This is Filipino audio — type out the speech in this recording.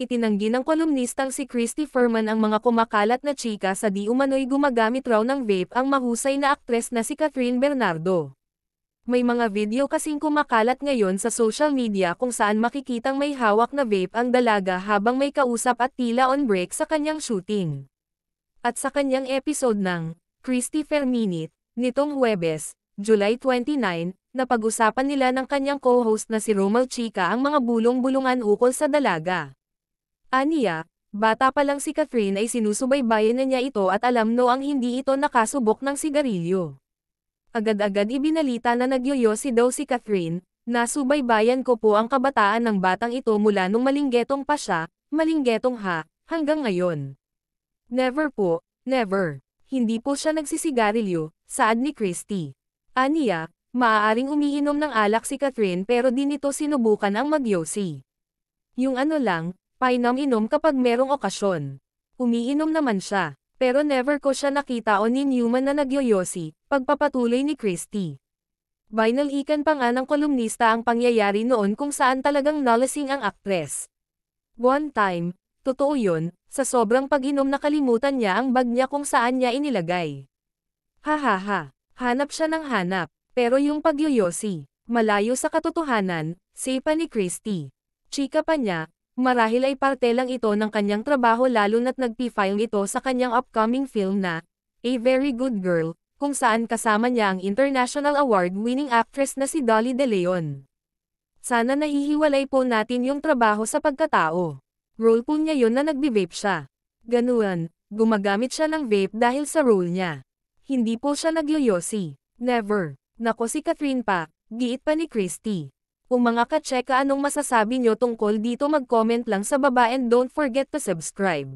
itinanggi ng kolumnistang si Christy Furman ang mga kumakalat na chika sa di umano'y gumagamit raw ng vape ang mahusay na aktres na si Catherine Bernardo. May mga video kasing kumakalat ngayon sa social media kung saan makikitang may hawak na vape ang dalaga habang may kausap at tila on break sa kanyang shooting. At sa kanyang episode ng Christopher Minute, nitong Huwebes, July 29, napag-usapan nila ng kanyang co-host na si Romal Chica ang mga bulong-bulungan ukol sa dalaga. Aniya, bata pa lang si Catherine ay sinusubaybayan na niya ito at alam no ang hindi ito nakasubok ng sigarilyo. Agad-agad ibinalita na nagyoyosi daw si Catherine, nasubaybayan ko po ang kabataan ng batang ito mula nung malinggetong pa siya, malinggetong ha, hanggang ngayon. Never po, never. Hindi po siya nagsisigarilyo, saad ni Christy. Aniya, maaaring umiinom ng alak si Catherine pero din ito sinubukan ang magyosi. Yung ano lang, Painom-inom kapag merong okasyon. Umiinom naman siya, pero never ko siya nakita o ni Newman na nagyoyosi, pagpapatuloy ni Christie. Binalikan pa nga ng kolumnista ang pangyayari noon kung saan talagang nalasing ang aktres. One time, totoo yun, sa sobrang pag-inom nakalimutan niya ang bag niya kung saan niya inilagay. Hahaha, hanap siya ng hanap, pero yung pagyoyosi, malayo sa katotohanan, pa ni Christie. Chika pa niya, Marahil ay parte lang ito ng kanyang trabaho lalo na't nagpifilm ito sa kanyang upcoming film na A Very Good Girl, kung saan kasama niya ang international award-winning actress na si Dolly De Leon. Sana nahihiwalay po natin yung trabaho sa pagkatao. Role po niya yun na nagbe-vape siya. Ganuan, gumagamit siya ng vape dahil sa role niya. Hindi po siya nagyoyosi. Never. Nako si Catherine pa, giit pa ni Christy. Kung mga ka katseka anong masasabi nyo tungkol dito mag-comment lang sa baba and don't forget to subscribe.